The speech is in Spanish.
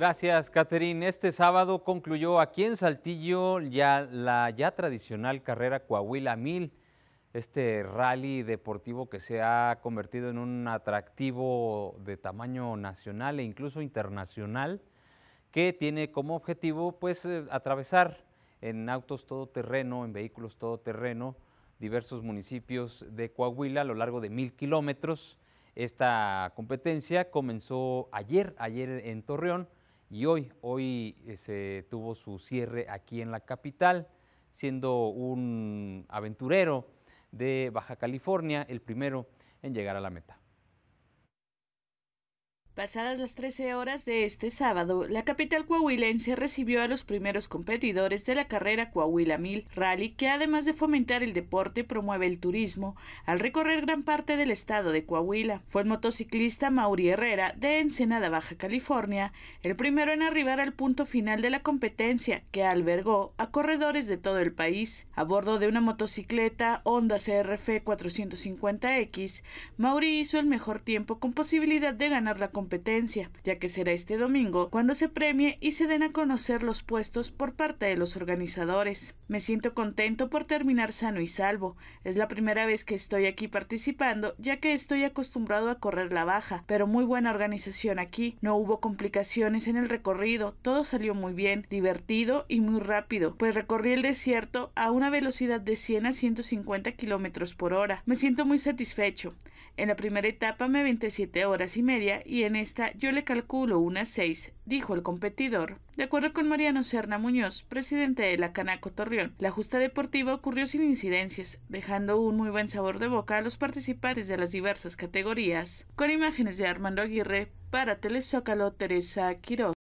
Gracias, Catherine. Este sábado concluyó aquí en Saltillo ya la ya tradicional carrera Coahuila 1000, este rally deportivo que se ha convertido en un atractivo de tamaño nacional e incluso internacional que tiene como objetivo pues eh, atravesar en autos todoterreno, en vehículos todoterreno, diversos municipios de Coahuila a lo largo de mil kilómetros. Esta competencia comenzó ayer, ayer en Torreón y hoy. Hoy eh, se tuvo su cierre aquí en la capital, siendo un aventurero de Baja California el primero en llegar a la meta. Pasadas las 13 horas de este sábado, la capital coahuilense recibió a los primeros competidores de la carrera Coahuila 1000 Rally, que además de fomentar el deporte, promueve el turismo al recorrer gran parte del estado de Coahuila. Fue el motociclista Mauri Herrera de Ensenada, Baja California, el primero en arribar al punto final de la competencia, que albergó a corredores de todo el país. A bordo de una motocicleta Honda CRF 450X, Mauri hizo el mejor tiempo con posibilidad de ganar la competencia competencia, ya que será este domingo cuando se premie y se den a conocer los puestos por parte de los organizadores. Me siento contento por terminar sano y salvo. Es la primera vez que estoy aquí participando, ya que estoy acostumbrado a correr la baja, pero muy buena organización aquí. No hubo complicaciones en el recorrido, todo salió muy bien, divertido y muy rápido, pues recorrí el desierto a una velocidad de 100 a 150 kilómetros por hora. Me siento muy satisfecho. En la primera etapa me 27 horas y media y en esta yo le calculo unas seis, dijo el competidor. De acuerdo con Mariano Serna Muñoz, presidente de la Canaco Torreón, la justa deportiva ocurrió sin incidencias, dejando un muy buen sabor de boca a los participantes de las diversas categorías. Con imágenes de Armando Aguirre, para Telezócalo, Teresa Quiroz.